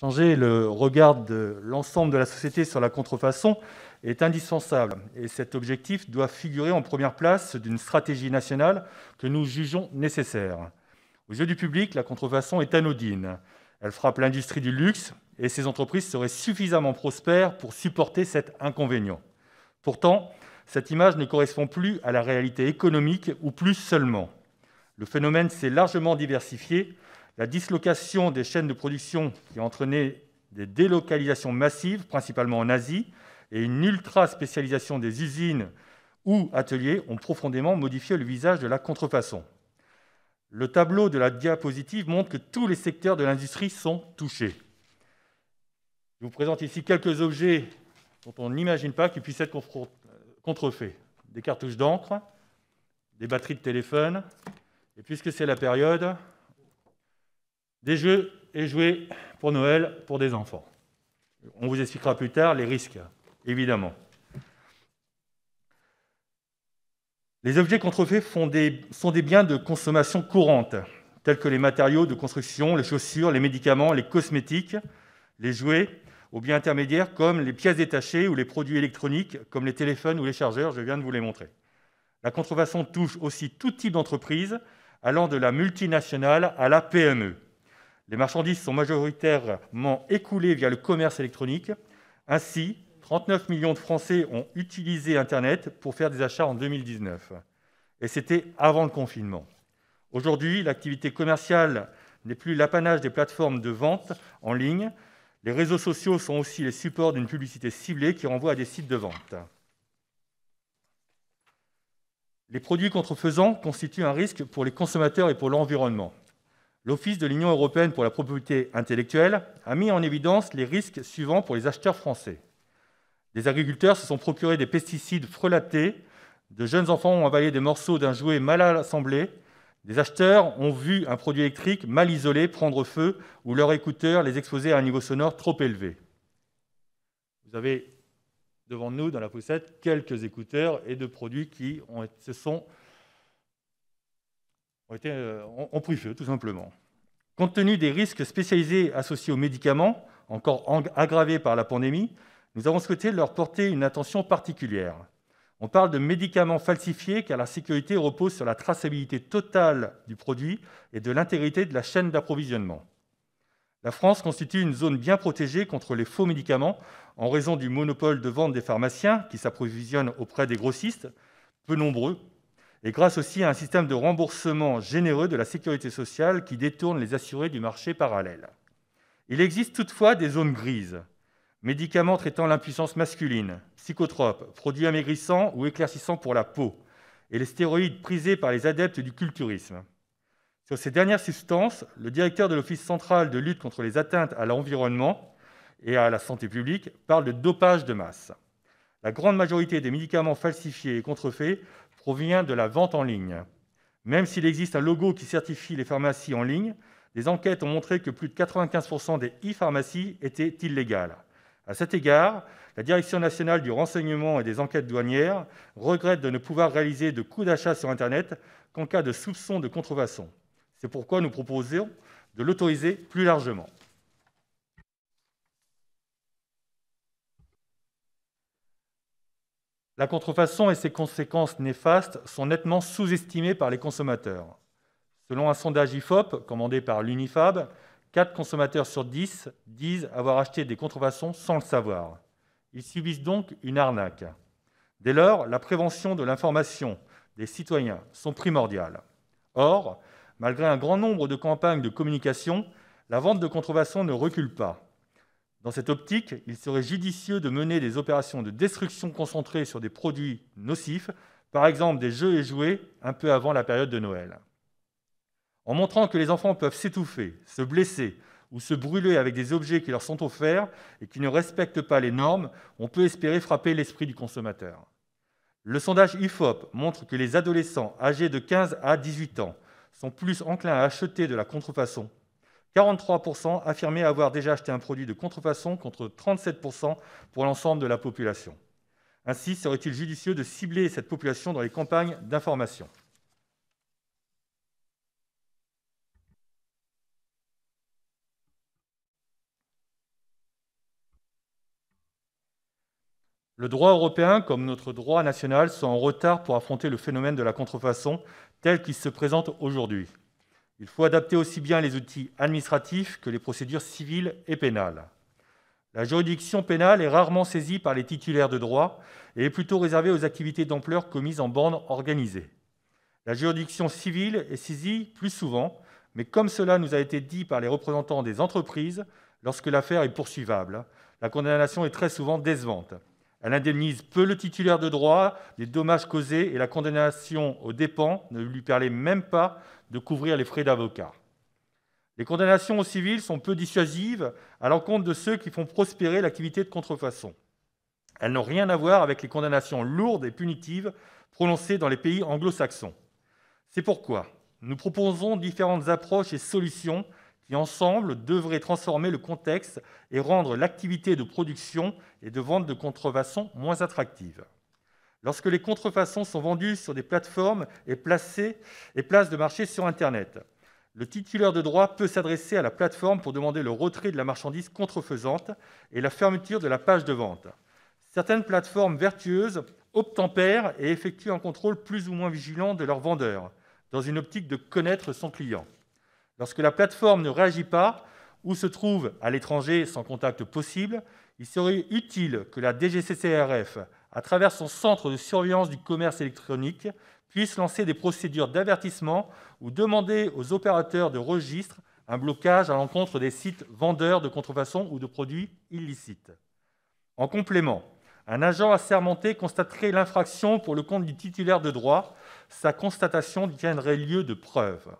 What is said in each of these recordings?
Changer le regard de l'ensemble de la société sur la contrefaçon est indispensable et cet objectif doit figurer en première place d'une stratégie nationale que nous jugeons nécessaire. Aux yeux du public, la contrefaçon est anodine. Elle frappe l'industrie du luxe et ses entreprises seraient suffisamment prospères pour supporter cet inconvénient. Pourtant, cette image ne correspond plus à la réalité économique ou plus seulement. Le phénomène s'est largement diversifié la dislocation des chaînes de production qui a entraîné des délocalisations massives, principalement en Asie, et une ultra-spécialisation des usines ou ateliers ont profondément modifié le visage de la contrefaçon. Le tableau de la diapositive montre que tous les secteurs de l'industrie sont touchés. Je vous présente ici quelques objets dont on n'imagine pas qu'ils puissent être euh, contrefaits. Des cartouches d'encre, des batteries de téléphone, et puisque c'est la période, des jeux et jouets pour Noël pour des enfants. On vous expliquera plus tard les risques, évidemment. Les objets contrefaits sont des biens de consommation courante, tels que les matériaux de construction, les chaussures, les médicaments, les cosmétiques, les jouets ou biens intermédiaires comme les pièces détachées ou les produits électroniques comme les téléphones ou les chargeurs, je viens de vous les montrer. La contrefaçon touche aussi tout type d'entreprise, allant de la multinationale à la PME. Les marchandises sont majoritairement écoulées via le commerce électronique. Ainsi, 39 millions de Français ont utilisé Internet pour faire des achats en 2019. Et c'était avant le confinement. Aujourd'hui, l'activité commerciale n'est plus l'apanage des plateformes de vente en ligne. Les réseaux sociaux sont aussi les supports d'une publicité ciblée qui renvoie à des sites de vente. Les produits contrefaisants constituent un risque pour les consommateurs et pour l'environnement l'Office de l'Union européenne pour la propriété intellectuelle a mis en évidence les risques suivants pour les acheteurs français. Des agriculteurs se sont procurés des pesticides frelatés, de jeunes enfants ont avalé des morceaux d'un jouet mal assemblé, des acheteurs ont vu un produit électrique mal isolé prendre feu ou leur écouteur les exposer à un niveau sonore trop élevé. Vous avez devant nous, dans la poussette, quelques écouteurs et de produits qui se sont ont, été, euh, pris feu, tout simplement. Compte tenu des risques spécialisés associés aux médicaments, encore aggravés par la pandémie, nous avons souhaité leur porter une attention particulière. On parle de médicaments falsifiés car la sécurité repose sur la traçabilité totale du produit et de l'intégrité de la chaîne d'approvisionnement. La France constitue une zone bien protégée contre les faux médicaments en raison du monopole de vente des pharmaciens qui s'approvisionnent auprès des grossistes, peu nombreux et grâce aussi à un système de remboursement généreux de la sécurité sociale qui détourne les assurés du marché parallèle. Il existe toutefois des zones grises, médicaments traitant l'impuissance masculine, psychotropes, produits amaigrissants ou éclaircissants pour la peau, et les stéroïdes prisés par les adeptes du culturisme. Sur ces dernières substances, le directeur de l'Office central de lutte contre les atteintes à l'environnement et à la santé publique parle de dopage de masse. La grande majorité des médicaments falsifiés et contrefaits provient de la vente en ligne. Même s'il existe un logo qui certifie les pharmacies en ligne, des enquêtes ont montré que plus de 95% des e-pharmacies étaient illégales. À cet égard, la Direction nationale du renseignement et des enquêtes douanières regrette de ne pouvoir réaliser de coûts d'achat sur Internet qu'en cas de soupçon de contrefaçon. C'est pourquoi nous proposons de l'autoriser plus largement. La contrefaçon et ses conséquences néfastes sont nettement sous-estimées par les consommateurs. Selon un sondage IFOP commandé par l'UNIFAB, 4 consommateurs sur 10 disent avoir acheté des contrefaçons sans le savoir. Ils subissent donc une arnaque. Dès lors, la prévention de l'information des citoyens sont primordiales. Or, malgré un grand nombre de campagnes de communication, la vente de contrefaçons ne recule pas. Dans cette optique, il serait judicieux de mener des opérations de destruction concentrées sur des produits nocifs, par exemple des jeux et jouets, un peu avant la période de Noël. En montrant que les enfants peuvent s'étouffer, se blesser ou se brûler avec des objets qui leur sont offerts et qui ne respectent pas les normes, on peut espérer frapper l'esprit du consommateur. Le sondage IFOP montre que les adolescents âgés de 15 à 18 ans sont plus enclins à acheter de la contrefaçon 43% affirmaient avoir déjà acheté un produit de contrefaçon contre 37% pour l'ensemble de la population. Ainsi, serait-il judicieux de cibler cette population dans les campagnes d'information Le droit européen, comme notre droit national, sont en retard pour affronter le phénomène de la contrefaçon tel qu'il se présente aujourd'hui. Il faut adapter aussi bien les outils administratifs que les procédures civiles et pénales. La juridiction pénale est rarement saisie par les titulaires de droit et est plutôt réservée aux activités d'ampleur commises en bande organisée. La juridiction civile est saisie plus souvent, mais comme cela nous a été dit par les représentants des entreprises, lorsque l'affaire est poursuivable, la condamnation est très souvent décevante. Elle indemnise peu le titulaire de droit des dommages causés et la condamnation aux dépens ne lui permet même pas de couvrir les frais d'avocat. Les condamnations aux civils sont peu dissuasives à l'encontre de ceux qui font prospérer l'activité de contrefaçon. Elles n'ont rien à voir avec les condamnations lourdes et punitives prononcées dans les pays anglo-saxons. C'est pourquoi nous proposons différentes approches et solutions qui, ensemble, devraient transformer le contexte et rendre l'activité de production et de vente de contrefaçons moins attractive. Lorsque les contrefaçons sont vendues sur des plateformes et, placées, et places de marché sur Internet, le titulaire de droit peut s'adresser à la plateforme pour demander le retrait de la marchandise contrefaisante et la fermeture de la page de vente. Certaines plateformes vertueuses obtempèrent et effectuent un contrôle plus ou moins vigilant de leurs vendeurs, dans une optique de connaître son client. Lorsque la plateforme ne réagit pas ou se trouve à l'étranger sans contact possible, il serait utile que la DGCCRF, à travers son centre de surveillance du commerce électronique, puisse lancer des procédures d'avertissement ou demander aux opérateurs de registre un blocage à l'encontre des sites vendeurs de contrefaçons ou de produits illicites. En complément, un agent assermenté constaterait l'infraction pour le compte du titulaire de droit. Sa constatation tiendrait lieu de preuve.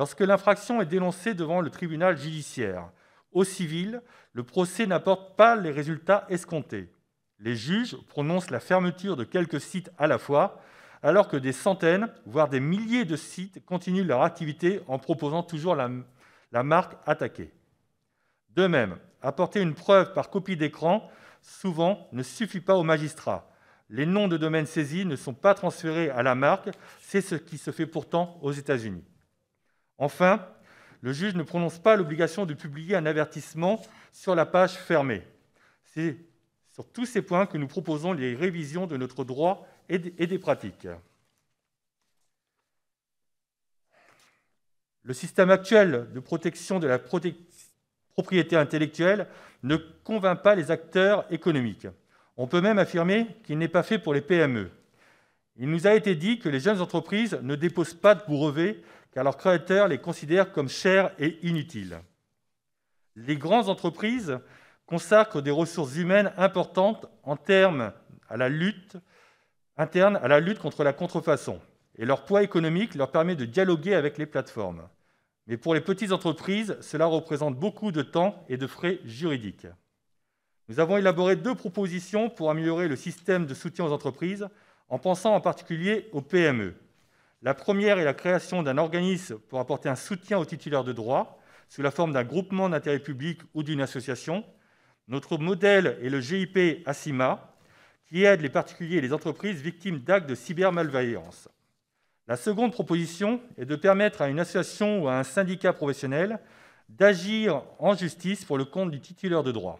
Lorsque l'infraction est dénoncée devant le tribunal judiciaire, au civil, le procès n'apporte pas les résultats escomptés. Les juges prononcent la fermeture de quelques sites à la fois, alors que des centaines, voire des milliers de sites continuent leur activité en proposant toujours la, la marque attaquée. De même, apporter une preuve par copie d'écran, souvent, ne suffit pas aux magistrats. Les noms de domaines saisis ne sont pas transférés à la marque, c'est ce qui se fait pourtant aux États-Unis. Enfin, le juge ne prononce pas l'obligation de publier un avertissement sur la page fermée. C'est sur tous ces points que nous proposons les révisions de notre droit et des pratiques. Le système actuel de protection de la propriété intellectuelle ne convainc pas les acteurs économiques. On peut même affirmer qu'il n'est pas fait pour les PME. Il nous a été dit que les jeunes entreprises ne déposent pas de brevets car leurs créateurs les considèrent comme chers et inutiles. Les grandes entreprises consacrent des ressources humaines importantes en termes à la lutte interne à la lutte contre la contrefaçon, et leur poids économique leur permet de dialoguer avec les plateformes. Mais pour les petites entreprises, cela représente beaucoup de temps et de frais juridiques. Nous avons élaboré deux propositions pour améliorer le système de soutien aux entreprises, en pensant en particulier aux PME. La première est la création d'un organisme pour apporter un soutien aux titulaires de droits sous la forme d'un groupement d'intérêt public ou d'une association. Notre modèle est le GIP ACIMA, qui aide les particuliers et les entreprises victimes d'actes de cybermalveillance. La seconde proposition est de permettre à une association ou à un syndicat professionnel d'agir en justice pour le compte du titulaire de droit.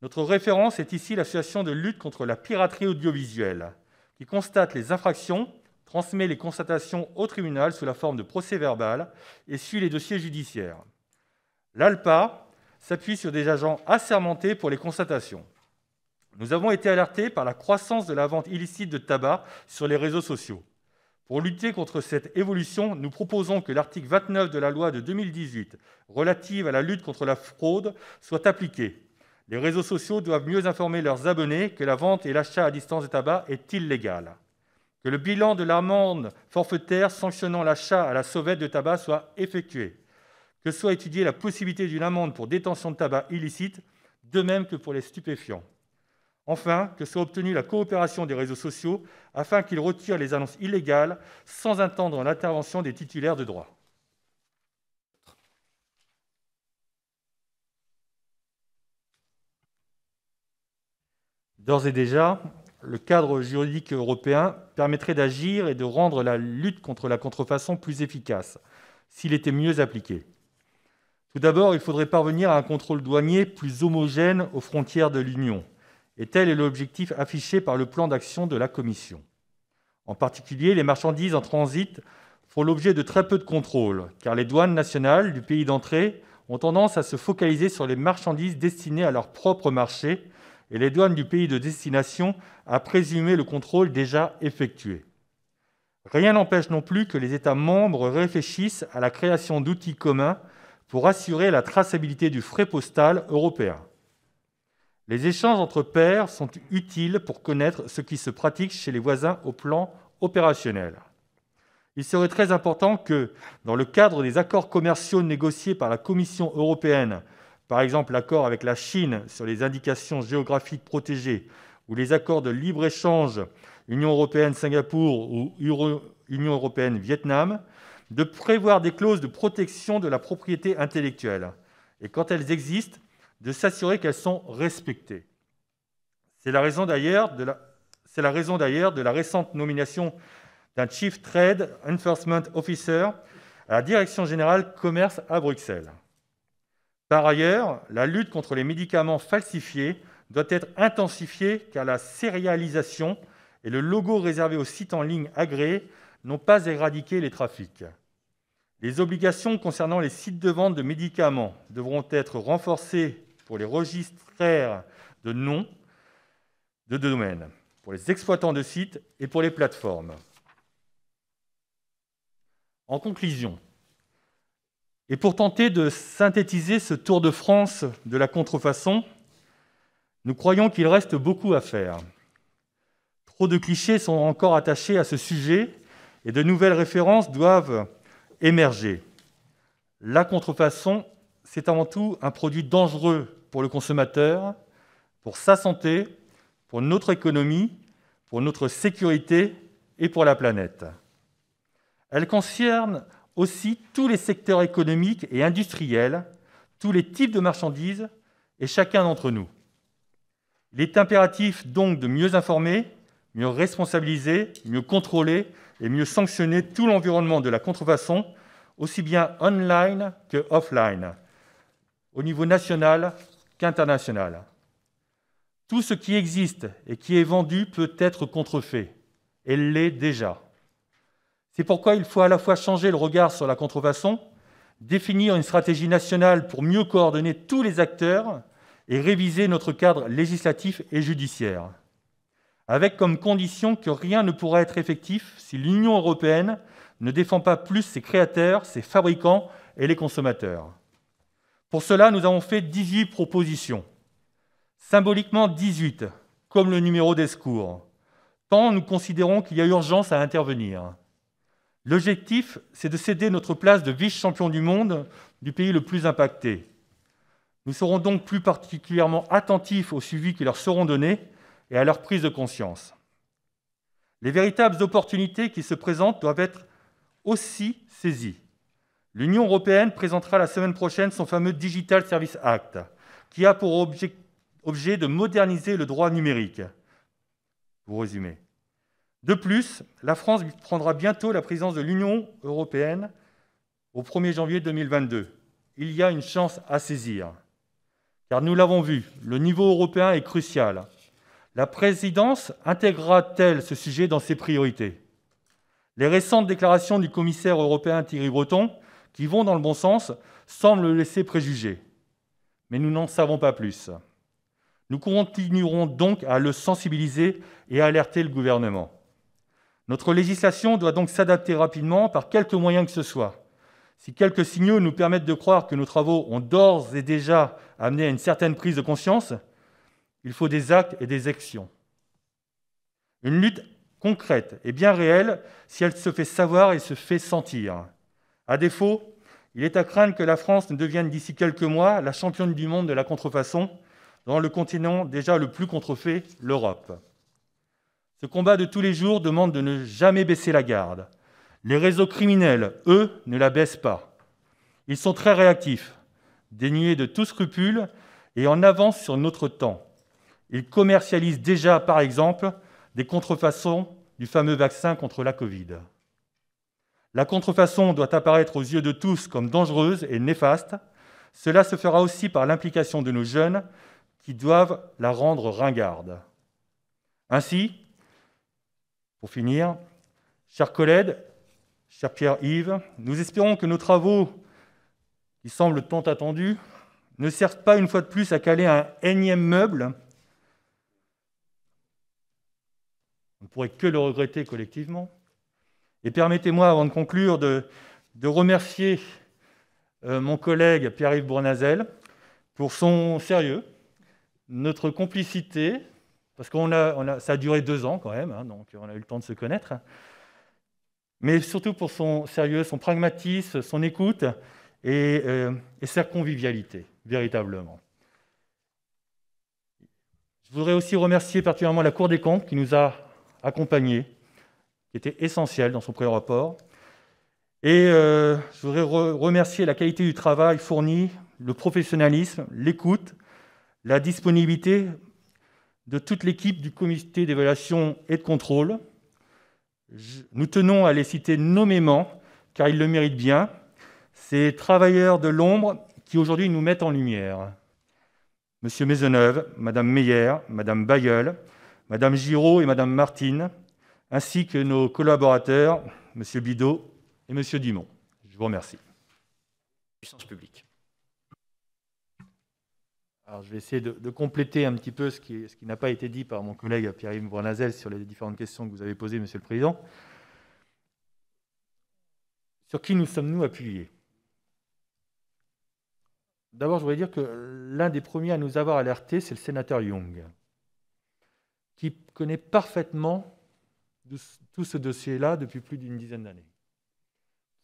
Notre référence est ici l'association de lutte contre la piraterie audiovisuelle, qui constate les infractions transmet les constatations au tribunal sous la forme de procès-verbal et suit les dossiers judiciaires. L'ALPA s'appuie sur des agents assermentés pour les constatations. Nous avons été alertés par la croissance de la vente illicite de tabac sur les réseaux sociaux. Pour lutter contre cette évolution, nous proposons que l'article 29 de la loi de 2018 relative à la lutte contre la fraude soit appliqué. Les réseaux sociaux doivent mieux informer leurs abonnés que la vente et l'achat à distance de tabac est illégale que le bilan de l'amende forfaitaire sanctionnant l'achat à la sauvette de tabac soit effectué, que soit étudiée la possibilité d'une amende pour détention de tabac illicite, de même que pour les stupéfiants. Enfin, que soit obtenue la coopération des réseaux sociaux afin qu'ils retirent les annonces illégales sans attendre l'intervention des titulaires de droit. D'ores et déjà, le cadre juridique européen permettrait d'agir et de rendre la lutte contre la contrefaçon plus efficace s'il était mieux appliqué. Tout d'abord, il faudrait parvenir à un contrôle douanier plus homogène aux frontières de l'Union, et tel est l'objectif affiché par le plan d'action de la Commission. En particulier, les marchandises en transit font l'objet de très peu de contrôles, car les douanes nationales du pays d'entrée ont tendance à se focaliser sur les marchandises destinées à leur propre marché, et les douanes du pays de destination à présumer le contrôle déjà effectué. Rien n'empêche non plus que les États membres réfléchissent à la création d'outils communs pour assurer la traçabilité du frais postal européen. Les échanges entre pairs sont utiles pour connaître ce qui se pratique chez les voisins au plan opérationnel. Il serait très important que, dans le cadre des accords commerciaux négociés par la Commission européenne par exemple, l'accord avec la Chine sur les indications géographiques protégées ou les accords de libre-échange Union européenne-Singapour ou Union européenne-Vietnam, de prévoir des clauses de protection de la propriété intellectuelle et, quand elles existent, de s'assurer qu'elles sont respectées. C'est la raison d'ailleurs de, de la récente nomination d'un Chief Trade Enforcement Officer à la Direction générale commerce à Bruxelles. Par ailleurs, la lutte contre les médicaments falsifiés doit être intensifiée, car la sérialisation et le logo réservé aux sites en ligne agréés n'ont pas éradiqué les trafics. Les obligations concernant les sites de vente de médicaments devront être renforcées pour les registraires de noms de domaines, pour les exploitants de sites et pour les plateformes. En conclusion, et pour tenter de synthétiser ce tour de France de la contrefaçon, nous croyons qu'il reste beaucoup à faire. Trop de clichés sont encore attachés à ce sujet et de nouvelles références doivent émerger. La contrefaçon, c'est avant tout un produit dangereux pour le consommateur, pour sa santé, pour notre économie, pour notre sécurité et pour la planète. Elle concerne aussi tous les secteurs économiques et industriels, tous les types de marchandises et chacun d'entre nous. Il est impératif donc de mieux informer, mieux responsabiliser, mieux contrôler et mieux sanctionner tout l'environnement de la contrefaçon, aussi bien online que offline, au niveau national qu'international. Tout ce qui existe et qui est vendu peut être contrefait, et l'est déjà. C'est pourquoi il faut à la fois changer le regard sur la contrefaçon, définir une stratégie nationale pour mieux coordonner tous les acteurs et réviser notre cadre législatif et judiciaire, avec comme condition que rien ne pourra être effectif si l'Union européenne ne défend pas plus ses créateurs, ses fabricants et les consommateurs. Pour cela, nous avons fait 18 propositions, symboliquement 18, comme le numéro des secours, tant nous considérons qu'il y a urgence à intervenir. L'objectif, c'est de céder notre place de vice-champion du monde du pays le plus impacté. Nous serons donc plus particulièrement attentifs aux suivi qui leur seront donnés et à leur prise de conscience. Les véritables opportunités qui se présentent doivent être aussi saisies. L'Union européenne présentera la semaine prochaine son fameux Digital Service Act, qui a pour objet, de moderniser le droit numérique. Pour résumer, de plus, la France prendra bientôt la présidence de l'Union européenne au 1er janvier 2022. Il y a une chance à saisir. Car nous l'avons vu, le niveau européen est crucial. La présidence intégrera-t-elle ce sujet dans ses priorités Les récentes déclarations du commissaire européen Thierry Breton, qui vont dans le bon sens, semblent le laisser préjuger. Mais nous n'en savons pas plus. Nous continuerons donc à le sensibiliser et à alerter le gouvernement. Notre législation doit donc s'adapter rapidement par quelques moyens que ce soit. Si quelques signaux nous permettent de croire que nos travaux ont d'ores et déjà amené à une certaine prise de conscience, il faut des actes et des actions. Une lutte concrète et bien réelle si elle se fait savoir et se fait sentir. À défaut, il est à craindre que la France ne devienne d'ici quelques mois la championne du monde de la contrefaçon dans le continent déjà le plus contrefait, l'Europe. Ce combat de tous les jours demande de ne jamais baisser la garde. Les réseaux criminels, eux, ne la baissent pas. Ils sont très réactifs, déniés de tout scrupule et en avance sur notre temps. Ils commercialisent déjà, par exemple, des contrefaçons du fameux vaccin contre la Covid. La contrefaçon doit apparaître aux yeux de tous comme dangereuse et néfaste. Cela se fera aussi par l'implication de nos jeunes qui doivent la rendre ringarde. Ainsi, pour finir, chers collègues, cher Pierre-Yves, nous espérons que nos travaux, qui semblent tant attendus, ne servent pas une fois de plus à caler un énième meuble. On ne pourrait que le regretter collectivement. Et permettez-moi, avant de conclure, de, remercier euh, mon collègue Pierre-Yves Bournazel pour son sérieux, notre complicité, parce qu'on ça a duré deux ans quand même, hein, donc on a eu le temps de se connaître. Mais surtout pour son sérieux, son pragmatisme, son écoute euh, et, sa convivialité, véritablement. Je voudrais aussi remercier particulièrement la Cour des comptes qui nous a accompagnés, qui était essentielle dans son premier rapport Et euh, je voudrais remercier la qualité du travail fourni, le professionnalisme, l'écoute, la disponibilité de toute l'équipe du comité d'évaluation et de contrôle. Nous tenons à les citer nommément, car ils le méritent bien, ces travailleurs de l'ombre qui aujourd'hui nous mettent en lumière. Monsieur Maisonneuve, Madame Meyer, Madame Bayeul, Madame Giraud et Madame Martine, ainsi que nos collaborateurs, Monsieur Bidot et Monsieur Dumont. Je vous remercie. Puissance publique je vais essayer de, compléter un petit peu ce qui, n'a pas été dit par mon collègue Pierre-Yves Brunazel sur les différentes questions que vous avez posées, Monsieur le Président. Sur qui nous sommes-nous appuyés D'abord, je voudrais dire que l'un des premiers à nous avoir alertés, c'est le sénateur Young, qui connaît parfaitement tout ce dossier-là depuis plus d'une dizaine d'années,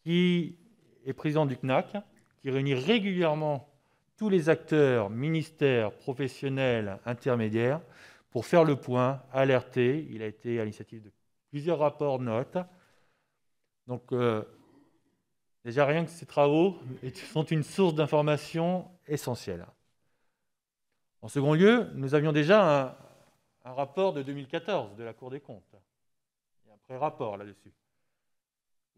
qui est président du CNAC, qui réunit régulièrement tous les acteurs, ministères, professionnels, intermédiaires, pour faire le point, alerter. Il a été à l'initiative de plusieurs rapports, notes. Donc, euh, déjà, rien que ces travaux sont une source d'information essentielle. En second lieu, nous avions déjà un, un rapport de 2014 de la Cour des comptes. Il y a un pré-rapport là-dessus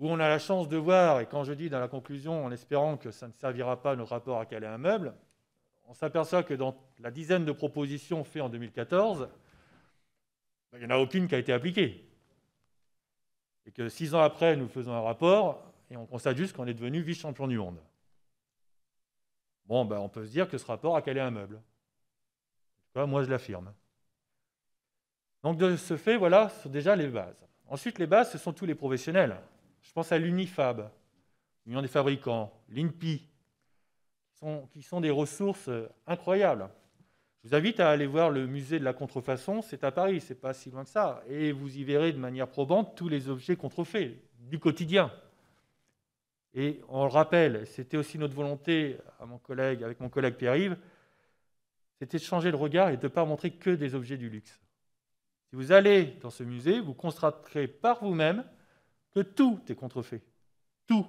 où on a la chance de voir, et quand je dis dans la conclusion, en espérant que ça ne servira pas notre rapport à caler un meuble, on s'aperçoit que dans la dizaine de propositions faites en 2014, ben, il n'y en a aucune qui a été appliquée. Et que six ans après, nous faisons un rapport et on constate juste qu'on est devenu vice-champion du monde. Bon, ben, on peut se dire que ce rapport a calé un meuble. moi, je l'affirme. Donc, de ce fait, voilà, ce sont déjà les bases. Ensuite, les bases, ce sont tous les professionnels. Je pense à l'UNIFAB, l'Union des fabricants, l'INPI, qui sont, des ressources euh, incroyables. Je vous invite à aller voir le musée de la contrefaçon, c'est à Paris, c'est pas si loin que ça. Et vous y verrez de manière probante tous les objets contrefaits du quotidien. Et on le rappelle, c'était aussi notre volonté à mon collègue, avec mon collègue Pierre-Yves, c'était de changer le regard et de ne pas montrer que des objets du luxe. Si vous allez dans ce musée, vous constaterez par vous-même que tout est contrefait. Tout.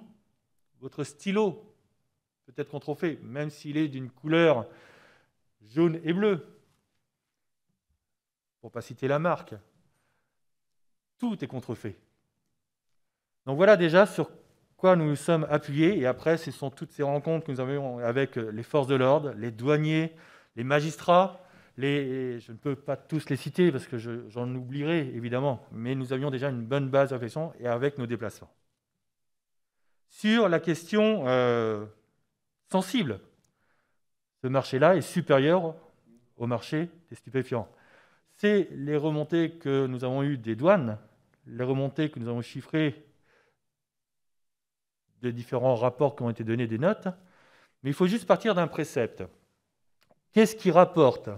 Votre stylo peut être contrefait, même s'il est d'une couleur jaune et bleue, Pour ne pas citer la marque. Tout est contrefait. Donc voilà déjà sur quoi nous nous sommes appuyés. Et après, ce sont toutes ces rencontres que nous avons avec les forces de l'ordre, les douaniers, les magistrats, je ne peux pas tous les citer parce que j'en oublierai évidemment, mais nous avions déjà une bonne base de et avec nos déplacements. Sur la question euh, sensible, ce marché-là est supérieur au marché des stupéfiants. C'est les remontées que nous avons eues des douanes, les remontées que nous avons chiffrées des différents rapports qui ont été donnés des notes, mais il faut juste partir d'un précepte. Qu'est-ce qui rapporte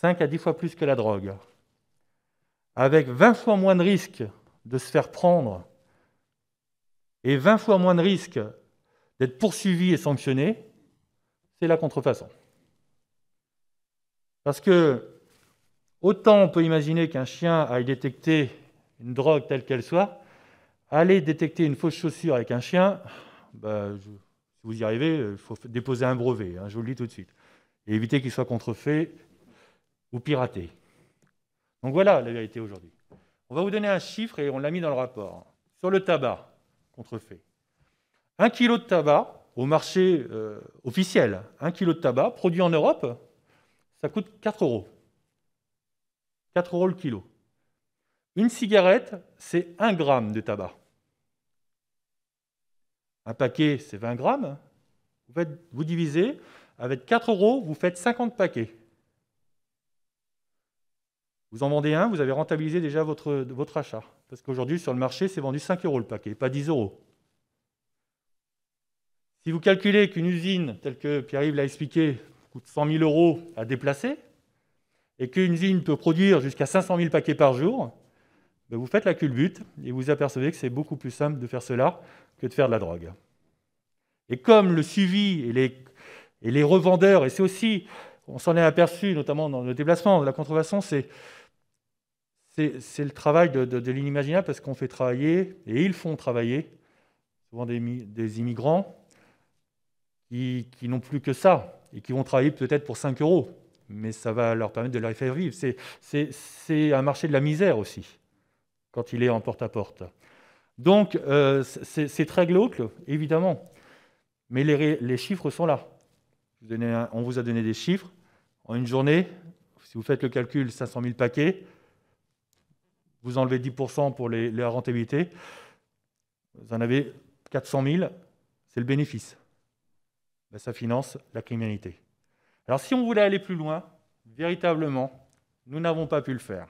5 à 10 fois plus que la drogue, avec 20 fois moins de risques de se faire prendre et 20 fois moins de risques d'être poursuivi et sanctionné, c'est la contrefaçon. Parce que autant on peut imaginer qu'un chien aille détecter une drogue telle qu'elle soit, aller détecter une fausse chaussure avec un chien, bah, si vous y arrivez, il faut déposer un brevet, hein, je vous le dis tout de suite, et éviter qu'il soit contrefait ou pirater. Donc voilà la vérité aujourd'hui. On va vous donner un chiffre et on l'a mis dans le rapport. Sur le tabac contrefait. Un kilo de tabac au marché euh, officiel, un kilo de tabac produit en Europe, ça coûte 4 euros. 4 euros le kilo. Une cigarette, c'est 1 gramme de tabac. Un paquet, c'est 20 grammes. Vous, faites, vous divisez, avec 4 euros, vous faites 50 paquets. Vous en vendez un, vous avez rentabilisé déjà votre, votre achat. Parce qu'aujourd'hui, sur le marché, c'est vendu 5 euros le paquet, pas 10 euros. Si vous calculez qu'une usine, telle que Pierre-Yves l'a expliqué, coûte 100 000 euros à déplacer, et qu'une usine peut produire jusqu'à 500 000 paquets par jour, ben vous faites la culbute et vous apercevez que c'est beaucoup plus simple de faire cela que de faire de la drogue. Et comme le suivi et les, et les revendeurs, et c'est aussi, on s'en est aperçu notamment dans le déplacement de la contrefaçon, c'est c'est le travail de, l'inimaginable parce qu'on fait travailler, et ils font travailler, souvent des, immigrants, qui, qui n'ont plus que ça, et qui vont travailler peut-être pour 5 euros, mais ça va leur permettre de leur faire vivre. C'est un marché de la misère aussi, quand il est en porte-à-porte. Donc, euh, c'est très glauque, évidemment, mais les, chiffres sont là. on vous a donné des chiffres. En une journée, si vous faites le calcul, 500 000 paquets, vous enlevez 10% pour les, la rentabilité, vous en avez 400 000, c'est le bénéfice. Ben, ça finance la criminalité. Alors si on voulait aller plus loin, véritablement, nous n'avons pas pu le faire.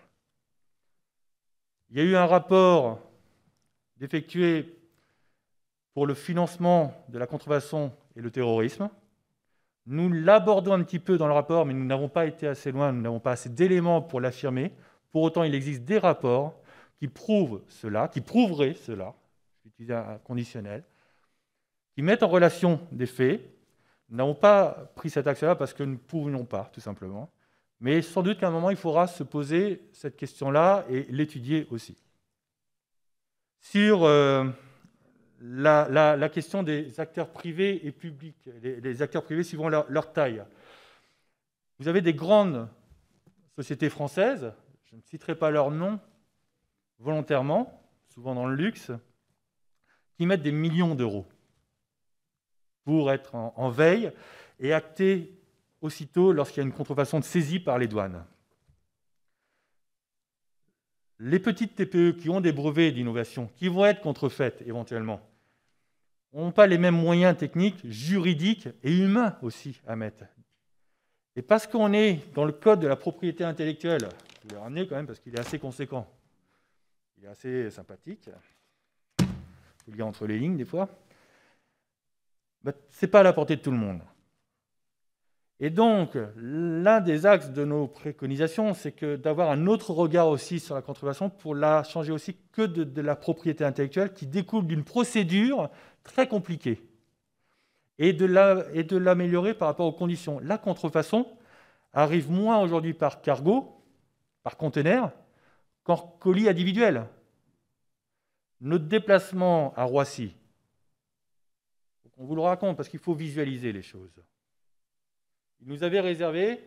Il y a eu un rapport effectué pour le financement de la contrefaçon et le terrorisme. Nous l'abordons un petit peu dans le rapport, mais nous n'avons pas été assez loin, nous n'avons pas assez d'éléments pour l'affirmer. Pour autant, il existe des rapports qui prouvent cela, qui prouveraient cela, j'utilise un conditionnel, qui mettent en relation des faits. Nous n'avons pas pris cet axe-là parce que nous ne pouvions pas, tout simplement. Mais sans doute qu'à un moment, il faudra se poser cette question-là et l'étudier aussi. Sur euh, la, question des acteurs privés et publics, les, acteurs privés suivant leur taille, vous avez des grandes sociétés françaises, je ne citerai pas leur nom volontairement, souvent dans le luxe, qui mettent des millions d'euros pour être en, veille et acter aussitôt lorsqu'il y a une contrefaçon de saisie par les douanes. Les petites TPE qui ont des brevets d'innovation, qui vont être contrefaites éventuellement, n'ont pas les mêmes moyens techniques, juridiques et humains aussi à mettre. Et parce qu'on est dans le code de la propriété intellectuelle, je vais l'ai ramené quand même parce qu'il est assez conséquent. Il est assez sympathique. Il est entre les lignes des fois. Bah, Ce n'est pas à la portée de tout le monde. Et donc, l'un des axes de nos préconisations, c'est que d'avoir un autre regard aussi sur la contrefaçon pour la changer aussi que de, la propriété intellectuelle qui découle d'une procédure très compliquée et de l'améliorer par rapport aux conditions. La contrefaçon arrive moins aujourd'hui par cargo par container qu'en colis individuel. Notre déplacement à Roissy, on vous le raconte parce qu'il faut visualiser les choses. Il nous avait réservé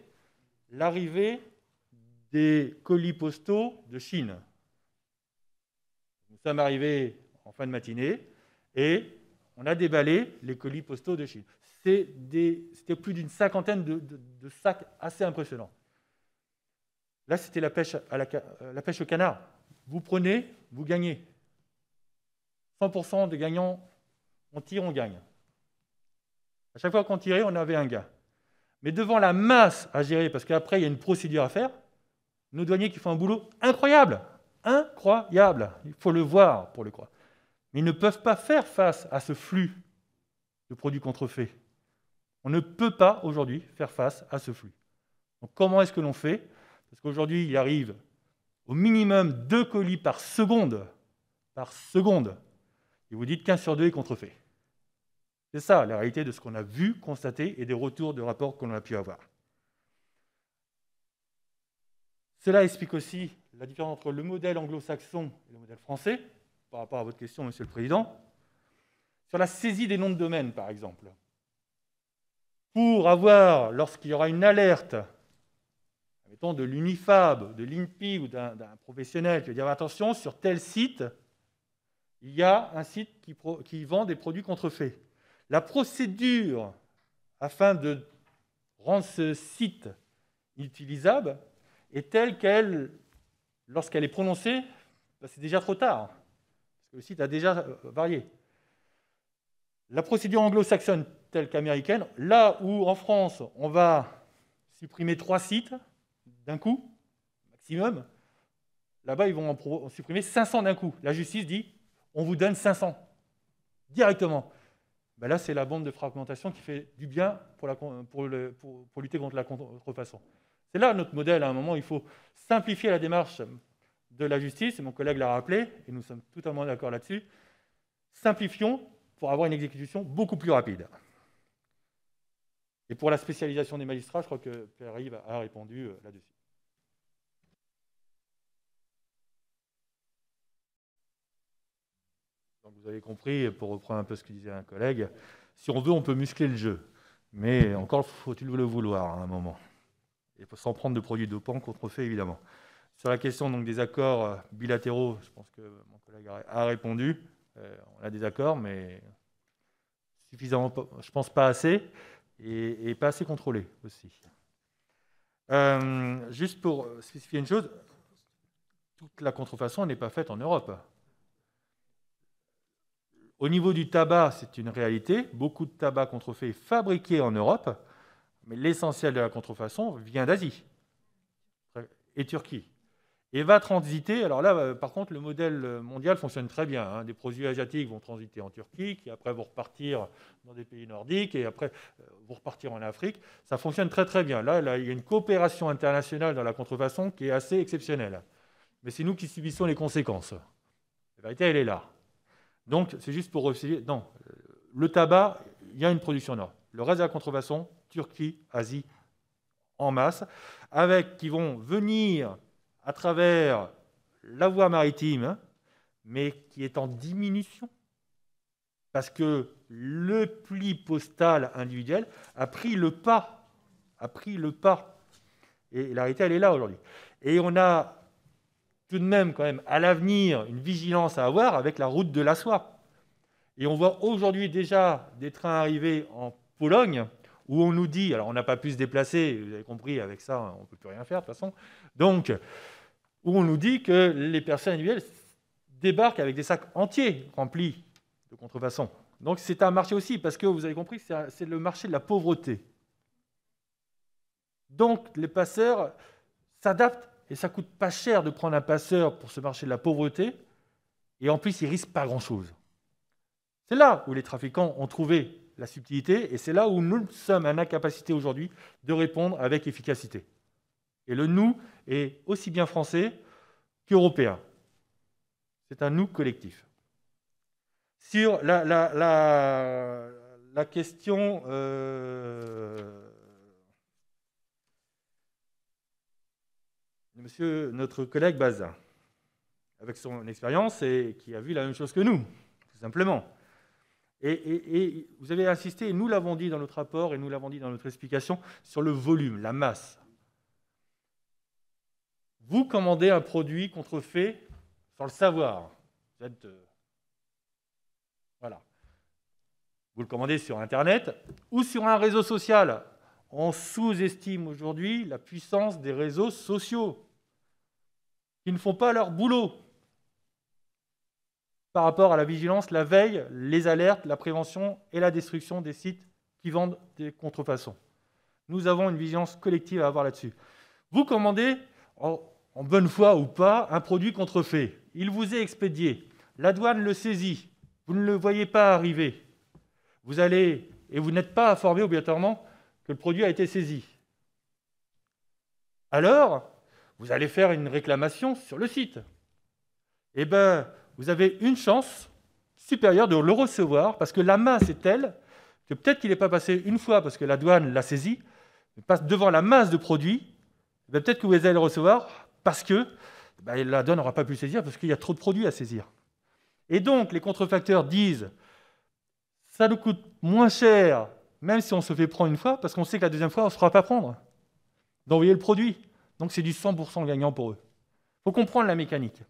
l'arrivée des colis postaux de Chine. Nous sommes arrivés en fin de matinée et on a déballé les colis postaux de Chine. C'était plus d'une cinquantaine de, de sacs assez impressionnants. Là, c'était euh, la pêche, au canard. Vous prenez, vous gagnez. 100% des gagnants, on tire, on gagne. À chaque fois qu'on tirait, on avait un gars. Mais devant la masse à gérer, parce qu'après, il y a une procédure à faire, nos douaniers qui font un boulot incroyable, incroyable, il faut le voir pour le croire. Mais ils ne peuvent pas faire face à ce flux de produits contrefaits. On ne peut pas aujourd'hui faire face à ce flux. Donc comment est-ce que l'on fait parce qu'aujourd'hui, il arrive au minimum deux colis par seconde. Par seconde. Et vous dites qu'un sur deux est contrefait. C'est ça la réalité de ce qu'on a vu, constaté et des retours de rapports qu'on a pu avoir. Cela explique aussi la différence entre le modèle anglo-saxon et le modèle français, par rapport à votre question, Monsieur le Président. Sur la saisie des noms de domaine, par exemple. Pour avoir, lorsqu'il y aura une alerte de l'UNIFAB, de l'INPI ou d'un professionnel qui va dire attention, sur tel site, il y a un site qui, vend des produits contrefaits. La procédure afin de rendre ce site inutilisable est telle qu'elle, lorsqu'elle est prononcée, bah, c'est déjà trop tard, parce que le site a déjà euh, varié. La procédure anglo-saxonne telle qu'américaine, là où en France on va supprimer trois sites, d'un coup, maximum. Là-bas, ils vont en, supprimer 500 d'un coup. La justice dit, on vous donne 500 directement. Ben là, c'est la bande de fragmentation qui fait du bien pour, lutter contre la contrefaçon. C'est là notre modèle. À un moment, il faut simplifier la démarche de la justice, mon collègue l'a rappelé, et nous sommes tout à totalement d'accord là-dessus. Simplifions pour avoir une exécution beaucoup plus rapide. Et pour la spécialisation des magistrats, je crois que Pierre-Yves a répondu euh, là-dessus. vous avez compris, pour reprendre un peu ce que disait un collègue, si on veut, on peut muscler le jeu. Mais encore faut-il le vouloir hein, à un moment. Et s'en prendre de produits dopants contrefaits, évidemment. Sur la question donc, des accords euh, bilatéraux, je pense que mon collègue a répondu. Euh, on a des accords, mais suffisamment, je pense pas assez, et, pas assez contrôlés aussi. Euh, juste pour spécifier une chose, toute la contrefaçon n'est pas faite en Europe. Au niveau du tabac, c'est une réalité. Beaucoup de tabac contrefait est fabriqué en Europe, mais l'essentiel de la contrefaçon vient d'Asie et Turquie. Et va transiter, alors là, euh, par contre, le modèle mondial fonctionne très bien. Hein. Des produits asiatiques vont transiter en Turquie, qui après vont repartir dans des pays nordiques, et après euh, vont repartir en Afrique. Ça fonctionne très très bien. Là, là, il y a une coopération internationale dans la contrefaçon qui est assez exceptionnelle. Mais c'est nous qui subissons les conséquences. La vérité, elle est là. Donc, c'est juste pour Non, euh, le tabac, il y a une production nord. Le reste de la contrefaçon, Turquie, Asie, en masse, avec qui vont venir à travers la voie maritime, hein, mais qui est en diminution. Parce que le pli postal individuel a pris le pas, a pris le pas. Et la réalité, elle est là aujourd'hui. Et on a tout de même quand même à l'avenir une vigilance à avoir avec la route de la soie. Et on voit aujourd'hui déjà des trains arriver en Pologne où on nous dit, alors on n'a pas pu se déplacer, vous avez compris, avec ça on ne peut plus rien faire de toute façon, donc où on nous dit que les personnes annuelles débarquent avec des sacs entiers remplis de contrefaçon. Donc c'est un marché aussi, parce que vous avez compris, c'est le marché de la pauvreté. Donc les passeurs s'adaptent et ça coûte pas cher de prendre un passeur pour ce marché de la pauvreté, et en plus, ils risque pas grand-chose. C'est là où les trafiquants ont trouvé la subtilité, et c'est là où nous sommes en incapacité aujourd'hui de répondre avec efficacité. Et le nous est aussi bien français qu'européen. C'est un nous collectif. Sur la, la, question... Euh, monsieur, notre collègue Bazin, avec son expérience et qui a vu la même chose que nous, tout simplement. Et, vous avez insisté, nous l'avons dit dans notre rapport et nous l'avons dit dans notre explication, sur le volume, la masse. Vous commandez un produit contrefait sans le savoir. Vous euh, Vous le commandez sur Internet ou sur un réseau social. On sous-estime aujourd'hui la puissance des réseaux sociaux qui ne font pas leur boulot par rapport à la vigilance, la veille, les alertes, la prévention et la destruction des sites qui vendent des contrefaçons. Nous avons une vigilance collective à avoir là-dessus. Vous commandez, en, bonne foi ou pas, un produit contrefait. Il vous est expédié. La douane le saisit. Vous ne le voyez pas arriver. Vous allez, et vous n'êtes pas informé obligatoirement que le produit a été saisi. Alors, vous allez faire une réclamation sur le site. Eh bien, vous avez une chance supérieure de le recevoir parce que la masse est telle que peut-être qu'il n'est pas passé une fois parce que la douane l'a saisi, mais passe devant la masse de produits, eh ben, peut-être que vous allez le recevoir parce que eh ben, la douane n'aura pas pu saisir parce qu'il y a trop de produits à saisir. Et donc, les contrefacteurs disent ça nous coûte moins cher, même si on se fait prendre une fois, parce qu'on sait que la deuxième fois, on ne se fera pas prendre, d'envoyer le produit. Donc c'est du 100% gagnant pour eux. Il faut comprendre la mécanique.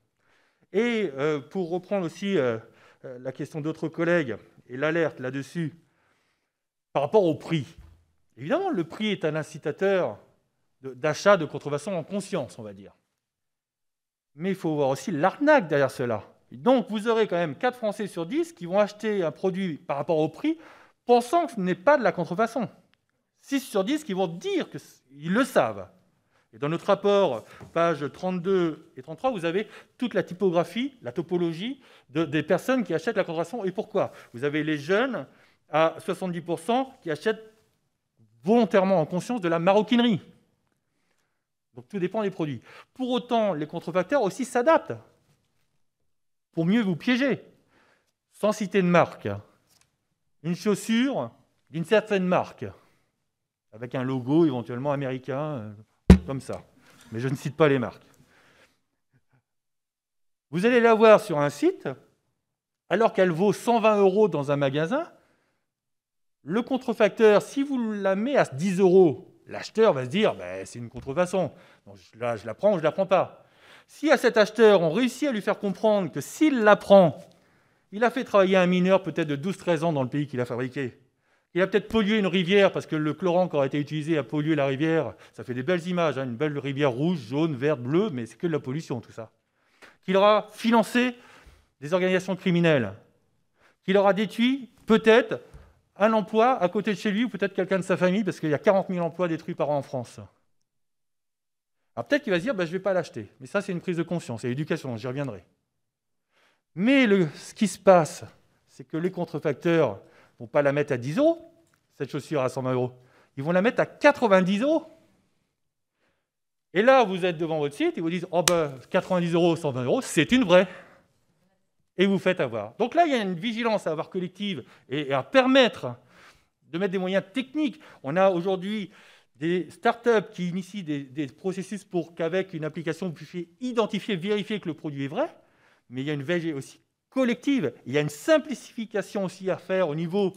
Et euh, pour reprendre aussi euh, euh, la question d'autres collègues et l'alerte là-dessus, par rapport au prix. Évidemment, le prix est un incitateur d'achat de, de contrefaçon en conscience, on va dire. Mais il faut voir aussi l'arnaque derrière cela. Donc vous aurez quand même 4 Français sur 10 qui vont acheter un produit par rapport au prix pensant que ce n'est pas de la contrefaçon. 6 sur 10 qui vont dire qu'ils le savent. Et dans notre rapport, pages 32 et 33, vous avez toute la typographie, la topologie des personnes qui achètent la contrefaçon. et pourquoi. Vous avez les jeunes à 70% qui achètent volontairement en conscience de la maroquinerie. Donc tout dépend des produits. Pour autant, les contrefacteurs aussi s'adaptent pour mieux vous piéger. Sans citer de marque, une chaussure d'une certaine marque, avec un logo éventuellement américain, euh, comme ça. Mais je ne cite pas les marques. Vous allez la voir sur un site, alors qu'elle vaut 120 euros dans un magasin. Le contrefacteur, si vous la mettez à 10 euros, l'acheteur va se dire "Ben, c'est une contrefaçon. là, je la prends ou je ne la prends pas. Si à cet acheteur, on réussit à lui faire comprendre que s'il la prend, il a fait travailler un mineur peut-être de 12-13 ans dans le pays qu'il a fabriqué. Il a peut-être pollué une rivière parce que le chlorant qui aurait été utilisé a pollué la rivière. Ça fait des belles images, hein, une belle rivière rouge, jaune, verte, bleue, mais c'est que de la pollution tout ça. Qu'il aura financé des organisations criminelles. Qu'il aura détruit peut-être un emploi à côté de chez lui ou peut-être quelqu'un de sa famille parce qu'il y a 40 000 emplois détruits par an en France. Alors peut-être qu'il va se dire, bah, je ne vais pas l'acheter. Mais ça, c'est une prise de conscience et l'éducation, j'y reviendrai. Mais ce qui se passe, c'est que les contrefacteurs, vont pas la mettre à 10 euros, cette chaussure à 120 euros. Ils vont la mettre à 90 euros. Et là, vous êtes devant votre site, ils vous disent oh 90 ben, euros, 120 euros, c'est une vraie. Et vous faites avoir. Donc là, il y a une vigilance à avoir collective et à permettre de mettre des moyens techniques. On a aujourd'hui des startups qui initient des, processus pour qu'avec une application, vous puissiez identifier, vérifier que le produit est vrai. Mais il y a une veille aussi collective. Il y a une simplification aussi à faire au niveau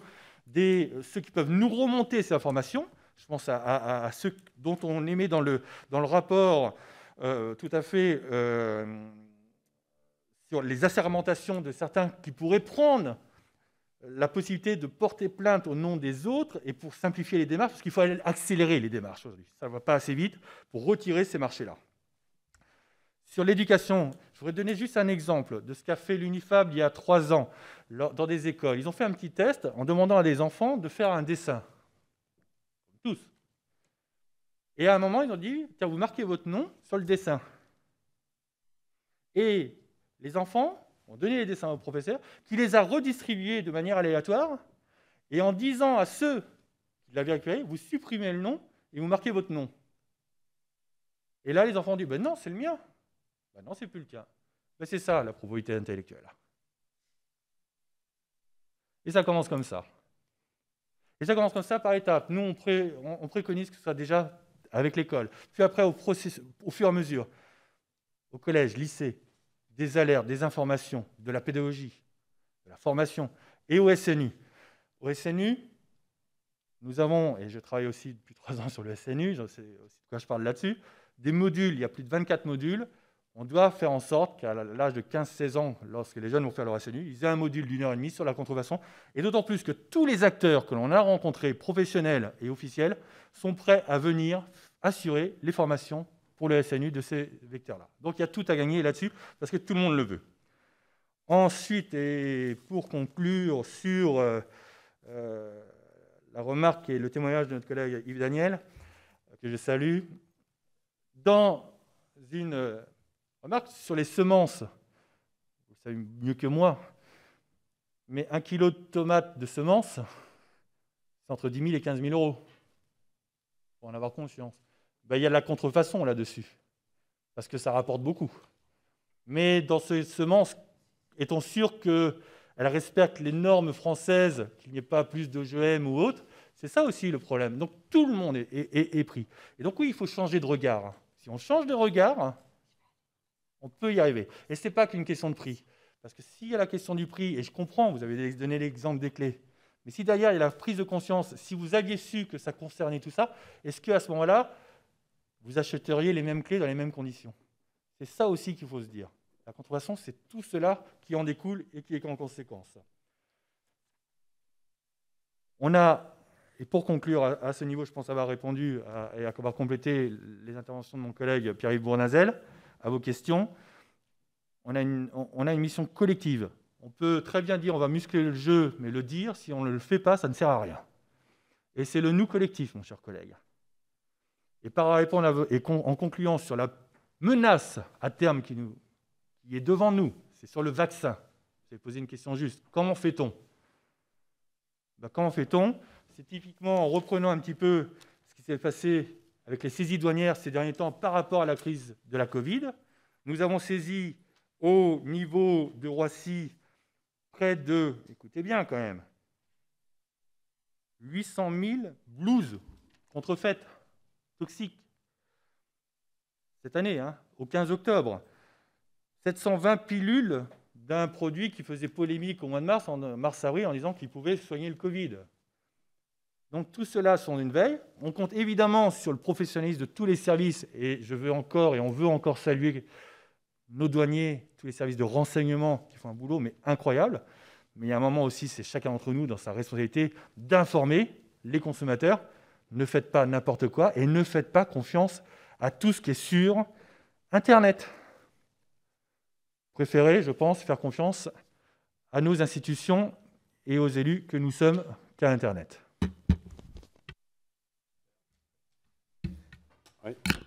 des euh, ceux qui peuvent nous remonter ces informations. Je pense à, ceux dont on émet dans le, dans le rapport euh, tout à fait euh, sur les assermentations de certains qui pourraient prendre la possibilité de porter plainte au nom des autres et pour simplifier les démarches, parce qu'il faut accélérer les démarches aujourd'hui. Ça ne va pas assez vite pour retirer ces marchés-là. Sur l'éducation, je voudrais donner juste un exemple de ce qu'a fait l'UNIFAB il y a trois ans dans des écoles. Ils ont fait un petit test en demandant à des enfants de faire un dessin. Tous. Et à un moment, ils ont dit, tiens, vous marquez votre nom sur le dessin. Et les enfants ont donné les dessins au professeur, qui les a redistribués de manière aléatoire, et en disant à ceux qui l'avaient récupéré, vous supprimez le nom et vous marquez votre nom. Et là, les enfants ont dit, ben non, c'est le mien. Bah non, non, n'est plus le cas. Bah, c'est ça la propriété intellectuelle. Et ça commence comme ça. Et ça commence comme ça par étapes. Nous, on, préconise que ce soit déjà avec l'école. Puis après, au, fur et à mesure, au collège, lycée, des alertes, des informations, de la pédagogie, de la formation, et au SNU. Au SNU, nous avons, et je travaille aussi depuis trois ans sur le SNU, je sais aussi de quoi je parle là-dessus, des modules, il y a plus de 24 modules, on doit faire en sorte qu'à l'âge de 15-16 ans, lorsque les jeunes vont faire leur SNU, ils aient un module d'une heure et demie sur la contrefaçon. Et d'autant plus que tous les acteurs que l'on a rencontrés, professionnels et officiels, sont prêts à venir assurer les formations pour le SNU de ces vecteurs-là. Donc il y a tout à gagner là-dessus, parce que tout le monde le veut. Ensuite, et pour conclure sur euh, euh, la remarque et le témoignage de notre collègue Yves Daniel, que je salue, dans une Remarque, sur les semences, vous savez mieux que moi, mais un kilo de tomates de semences, c'est entre 10 000 et 15 000 euros. Pour en avoir conscience. Ben, il y a de la contrefaçon là-dessus, parce que ça rapporte beaucoup. Mais dans ces semences, est-on sûr qu'elles respectent les normes françaises, qu'il n'y ait pas plus de d'OGM ou autre C'est ça aussi le problème. Donc tout le monde est, est, pris. Et donc oui, il faut changer de regard. Si on change de regard, on peut y arriver. Et ce n'est pas qu'une question de prix. Parce que s'il y a la question du prix, et je comprends, vous avez donné l'exemple des clés, mais si derrière il y a la prise de conscience, si vous aviez su que ça concernait tout ça, est-ce qu'à ce, ce moment-là, vous acheteriez les mêmes clés dans les mêmes conditions C'est ça aussi qu'il faut se dire. La contrefaçon, c'est tout cela qui en découle et qui est en conséquence. On a, et pour conclure à, ce niveau, je pense avoir répondu et avoir complété les interventions de mon collègue Pierre-Yves Bournazel, à vos questions. On a, une, on a une mission collective. On peut très bien dire on va muscler le jeu, mais le dire, si on ne le fait pas, ça ne sert à rien. Et c'est le nous collectif, mon cher collègue. Et par répondre et en concluant sur la menace à terme qui, nous, qui est devant nous, c'est sur le vaccin. Vous avez posé une question juste. Comment fait-on ben, Comment fait-on C'est typiquement en reprenant un petit peu ce qui s'est passé avec les saisies douanières ces derniers temps par rapport à la crise de la Covid. Nous avons saisi au niveau de Roissy près de, écoutez bien quand même, 800 000 blouses contrefaites, toxiques, cette année, hein, au 15 octobre. 720 pilules d'un produit qui faisait polémique au mois de mars, en mars-avril, en disant qu'il pouvait soigner le Covid. Donc tout cela sont une veille. On compte évidemment sur le professionnalisme de tous les services, et je veux encore et on veut encore saluer nos douaniers, tous les services de renseignement qui font un boulot mais incroyable. Mais il y a un moment aussi, c'est chacun d'entre nous dans sa responsabilité d'informer les consommateurs. Ne faites pas n'importe quoi et ne faites pas confiance à tout ce qui est sur Internet. Préférez, je pense, faire confiance à nos institutions et aux élus que nous sommes qu'à Internet. Right